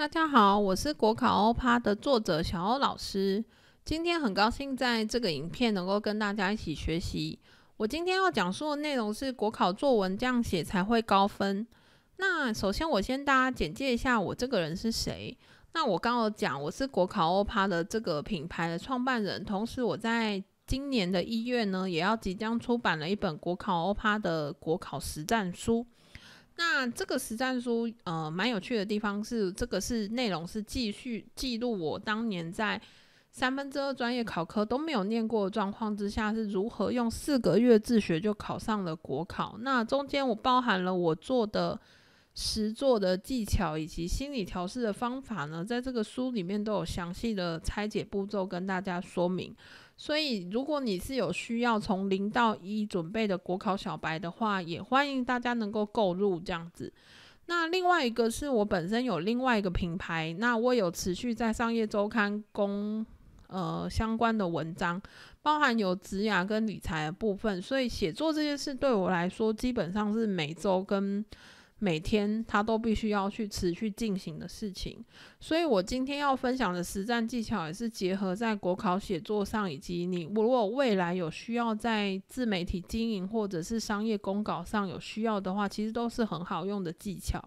大家好，我是国考欧趴的作者小欧老师。今天很高兴在这个影片能够跟大家一起学习。我今天要讲述的内容是国考作文这样写才会高分。那首先我先大家简介一下我这个人是谁。那我刚刚讲我是国考欧趴的这个品牌的创办人，同时我在今年的一月呢也要即将出版了一本国考欧趴的国考实战书。那这个实战书，呃，蛮有趣的地方是，这个是内容是继续记录我当年在三分之二专业考科都没有念过的状况之下，是如何用四个月自学就考上了国考。那中间我包含了我做的实做的技巧以及心理调试的方法呢，在这个书里面都有详细的拆解步骤跟大家说明。所以，如果你是有需要从零到一准备的国考小白的话，也欢迎大家能够购入这样子。那另外一个是我本身有另外一个品牌，那我有持续在商业周刊供呃相关的文章，包含有职涯跟理财的部分。所以写作这件事对我来说，基本上是每周跟。每天他都必须要去持续进行的事情，所以我今天要分享的实战技巧也是结合在国考写作上，以及你如果未来有需要在自媒体经营或者是商业公稿上有需要的话，其实都是很好用的技巧。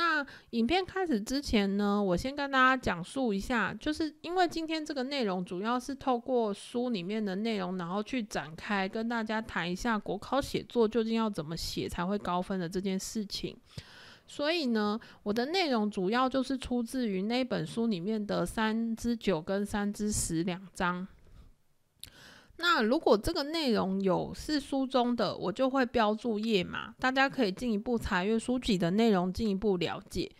那影片开始之前呢，我先跟大家讲述一下，就是因为今天这个内容主要是透过书里面的内容，然后去展开跟大家谈一下国考写作究竟要怎么写才会高分的这件事情。所以呢，我的内容主要就是出自于那本书里面的三之九跟三之十两章。那如果这个内容有是书中的，我就会标注页码，大家可以进一步查阅书籍的内容，进一步了解。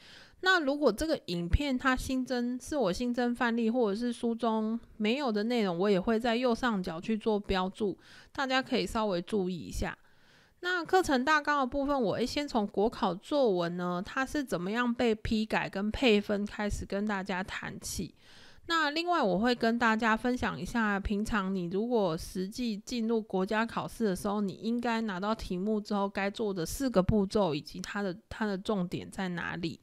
那如果这个影片它新增是我新增范例，或者是书中没有的内容，我也会在右上角去做标注，大家可以稍微注意一下。那课程大纲的部分，我会先从国考作文呢，它是怎么样被批改跟配分开始跟大家谈起。那另外，我会跟大家分享一下，平常你如果实际进入国家考试的时候，你应该拿到题目之后该做的四个步骤，以及它的它的重点在哪里。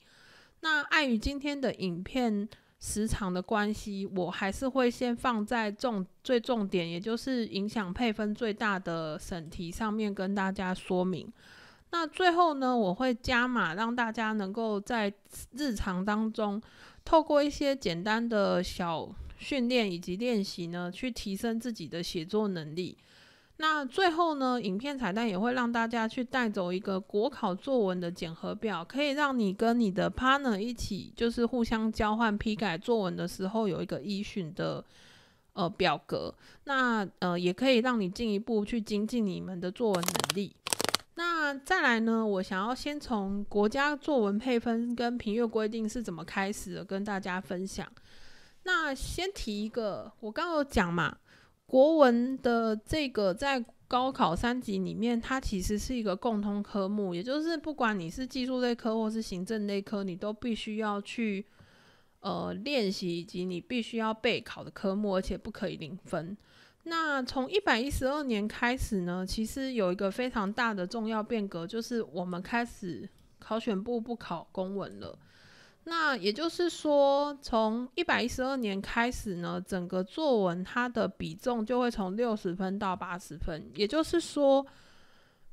那碍于今天的影片时长的关系，我还是会先放在重最重点，也就是影响配分最大的审题上面跟大家说明。那最后呢，我会加码让大家能够在日常当中。透过一些简单的小训练以及练习呢，去提升自己的写作能力。那最后呢，影片彩蛋也会让大家去带走一个国考作文的检核表，可以让你跟你的 partner 一起，就是互相交换批改作文的时候有一个依循的呃表格。那呃，也可以让你进一步去精进你们的作文能力。那再来呢？我想要先从国家作文配分跟评阅规定是怎么开始的，跟大家分享。那先提一个，我刚有讲嘛，国文的这个在高考三级里面，它其实是一个共通科目，也就是不管你是技术类科或是行政类科，你都必须要去呃练习以及你必须要备考的科目，而且不可以零分。那从一百一十二年开始呢，其实有一个非常大的重要变革，就是我们开始考选部不考公文了。那也就是说，从一百一十二年开始呢，整个作文它的比重就会从六十分到八十分。也就是说，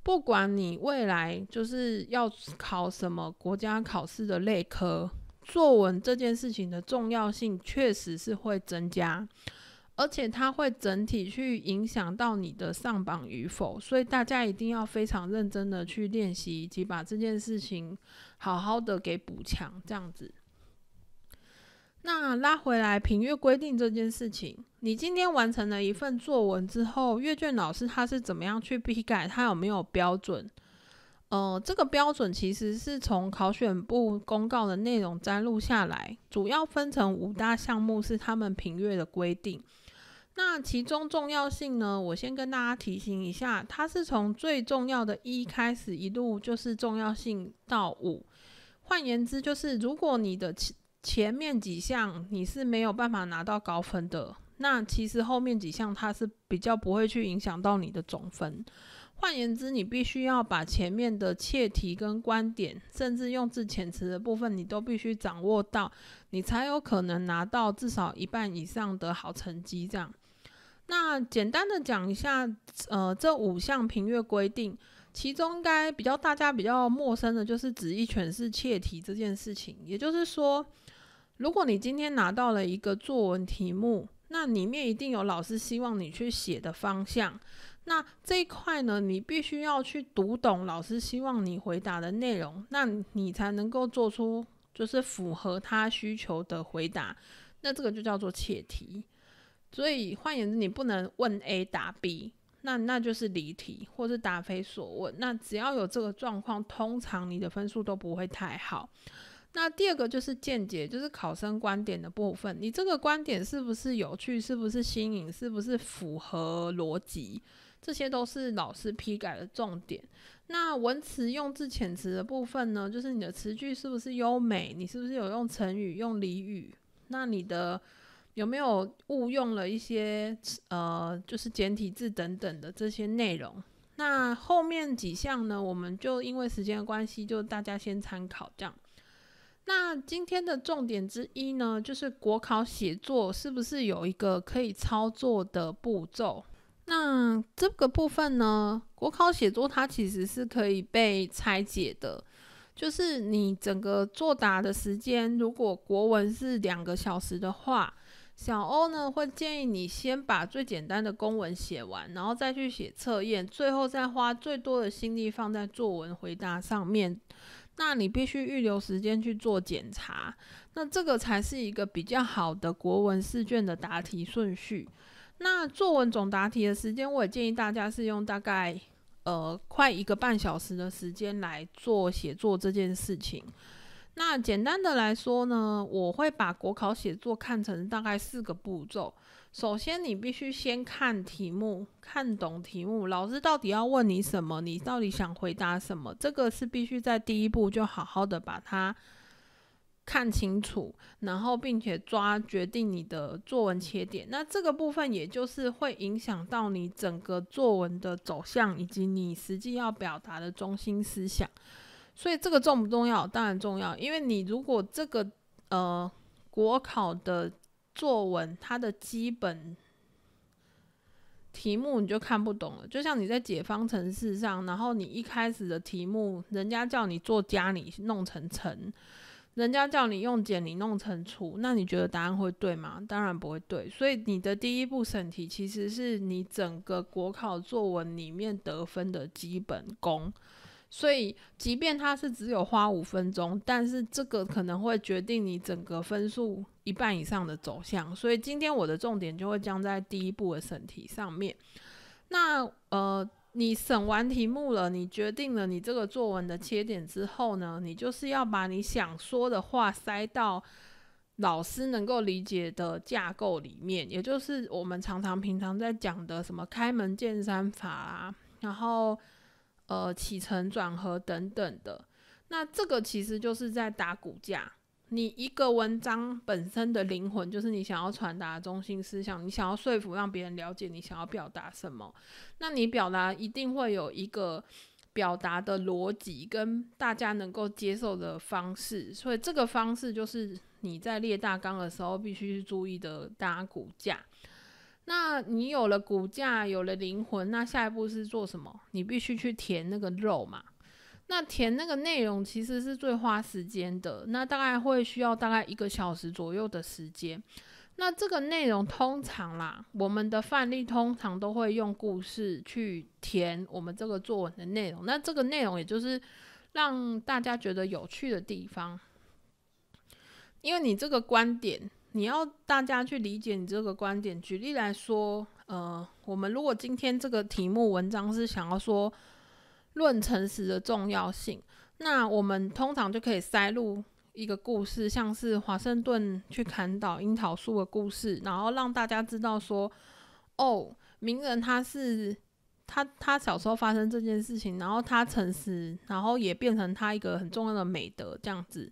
不管你未来就是要考什么国家考试的类科，作文这件事情的重要性确实是会增加。而且它会整体去影响到你的上榜与否，所以大家一定要非常认真的去练习，以及把这件事情好好的给补强。这样子，那拉回来评阅规定这件事情，你今天完成了一份作文之后，阅卷老师他是怎么样去批改？他有没有标准？呃，这个标准其实是从考选部公告的内容摘录下来，主要分成五大项目是他们评阅的规定。那其中重要性呢？我先跟大家提醒一下，它是从最重要的一开始，一路就是重要性到五。换言之，就是如果你的前前面几项你是没有办法拿到高分的，那其实后面几项它是比较不会去影响到你的总分。换言之，你必须要把前面的切题跟观点，甚至用字遣词的部分，你都必须掌握到，你才有可能拿到至少一半以上的好成绩。这样，那简单的讲一下，呃，这五项评阅规定，其中应该比较大家比较陌生的就是指意诠释切题这件事情。也就是说，如果你今天拿到了一个作文题目，那里面一定有老师希望你去写的方向。那这一块呢，你必须要去读懂老师希望你回答的内容，那你才能够做出就是符合他需求的回答。那这个就叫做切题。所以换言之，你不能问 A 答 B，那那就是离题或是答非所问。那只要有这个状况，通常你的分数都不会太好。那第二个就是见解，就是考生观点的部分，你这个观点是不是有趣，是不是新颖，是不是符合逻辑？这些都是老师批改的重点。那文词用字遣词的部分呢，就是你的词句是不是优美？你是不是有用成语、用俚语？那你的有没有误用了一些呃，就是简体字等等的这些内容？那后面几项呢，我们就因为时间的关系，就大家先参考这样。那今天的重点之一呢，就是国考写作是不是有一个可以操作的步骤？那这个部分呢，国考写作它其实是可以被拆解的，就是你整个作答的时间，如果国文是两个小时的话，小欧呢会建议你先把最简单的公文写完，然后再去写测验，最后再花最多的心力放在作文回答上面。那你必须预留时间去做检查，那这个才是一个比较好的国文试卷的答题顺序。那作文总答题的时间，我也建议大家是用大概呃快一个半小时的时间来做写作这件事情。那简单的来说呢，我会把国考写作看成大概四个步骤。首先，你必须先看题目，看懂题目，老师到底要问你什么，你到底想回答什么，这个是必须在第一步就好好的把它。看清楚，然后并且抓决定你的作文切点，那这个部分也就是会影响到你整个作文的走向以及你实际要表达的中心思想，所以这个重不重要？当然重要，因为你如果这个呃国考的作文它的基本题目你就看不懂了，就像你在解方程式上，然后你一开始的题目人家叫你做加，你弄成乘。人家叫你用简，你弄成除。那你觉得答案会对吗？当然不会对。所以你的第一步审题，其实是你整个国考作文里面得分的基本功。所以，即便它是只有花五分钟，但是这个可能会决定你整个分数一半以上的走向。所以，今天我的重点就会将在第一步的审题上面。那呃。你审完题目了，你决定了你这个作文的切点之后呢，你就是要把你想说的话塞到老师能够理解的架构里面，也就是我们常常平常在讲的什么开门见山法啊，然后呃起承转合等等的，那这个其实就是在打骨架。你一个文章本身的灵魂，就是你想要传达中心思想，你想要说服让别人了解你想要表达什么。那你表达一定会有一个表达的逻辑跟大家能够接受的方式，所以这个方式就是你在列大纲的时候必须注意的，搭骨架。那你有了骨架，有了灵魂，那下一步是做什么？你必须去填那个肉嘛。那填那个内容其实是最花时间的，那大概会需要大概一个小时左右的时间。那这个内容通常啦，我们的范例通常都会用故事去填我们这个作文的内容。那这个内容也就是让大家觉得有趣的地方，因为你这个观点，你要大家去理解你这个观点。举例来说，呃，我们如果今天这个题目文章是想要说。论诚实的重要性，那我们通常就可以塞入一个故事，像是华盛顿去砍倒樱桃树的故事，然后让大家知道说，哦，名人他是他他小时候发生这件事情，然后他诚实，然后也变成他一个很重要的美德这样子。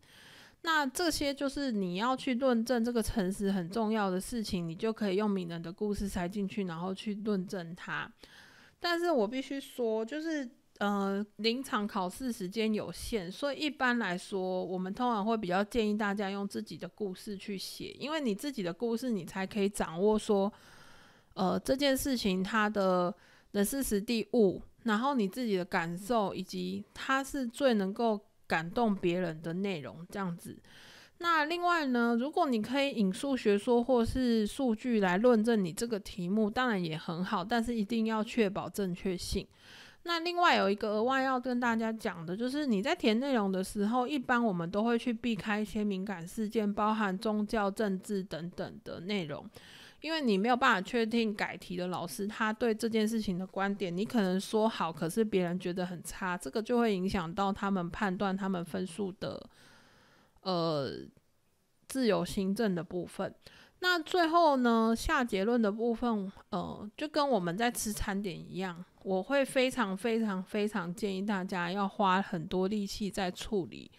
那这些就是你要去论证这个诚实很重要的事情，你就可以用名人的故事塞进去，然后去论证它。但是我必须说，就是。呃，临场考试时间有限，所以一般来说，我们通常会比较建议大家用自己的故事去写，因为你自己的故事，你才可以掌握说，呃，这件事情它的的事实、地物，然后你自己的感受，以及它是最能够感动别人的内容。这样子。那另外呢，如果你可以引述学说或是数据来论证你这个题目，当然也很好，但是一定要确保正确性。那另外有一个额外要跟大家讲的，就是你在填内容的时候，一般我们都会去避开一些敏感事件，包含宗教、政治等等的内容，因为你没有办法确定改题的老师他对这件事情的观点，你可能说好，可是别人觉得很差，这个就会影响到他们判断他们分数的呃自由行政的部分。那最后呢，下结论的部分，呃，就跟我们在吃餐点一样，我会非常非常非常建议大家要花很多力气在处理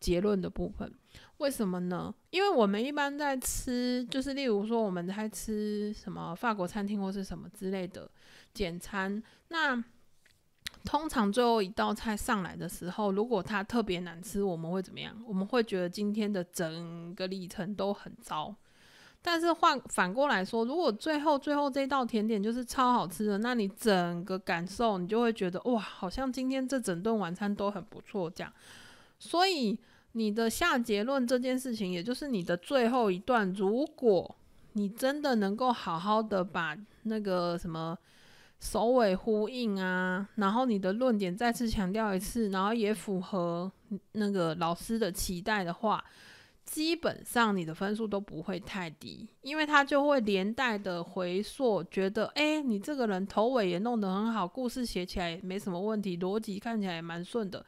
结论的部分。为什么呢？因为我们一般在吃，就是例如说，我们在吃什么法国餐厅或是什么之类的简餐，那通常最后一道菜上来的时候，如果它特别难吃，我们会怎么样？我们会觉得今天的整个历程都很糟。但是换反过来说，如果最后最后这道甜点就是超好吃的，那你整个感受你就会觉得哇，好像今天这整顿晚餐都很不错这样。所以你的下结论这件事情，也就是你的最后一段，如果你真的能够好好的把那个什么首尾呼应啊，然后你的论点再次强调一次，然后也符合那个老师的期待的话。基本上你的分数都不会太低，因为他就会连带的回溯，觉得哎，你这个人头尾也弄得很好，故事写起来也没什么问题，逻辑看起来也蛮顺的，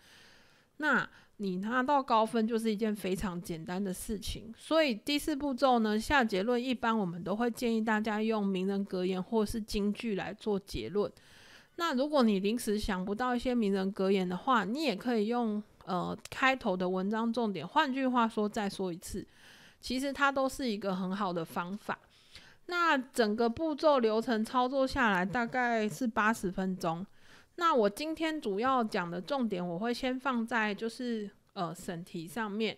那你拿到高分就是一件非常简单的事情。所以第四步骤呢，下结论，一般我们都会建议大家用名人格言或是金句来做结论。那如果你临时想不到一些名人格言的话，你也可以用。呃，开头的文章重点，换句话说，再说一次，其实它都是一个很好的方法。那整个步骤流程操作下来，大概是八十分钟。那我今天主要讲的重点，我会先放在就是呃审题上面。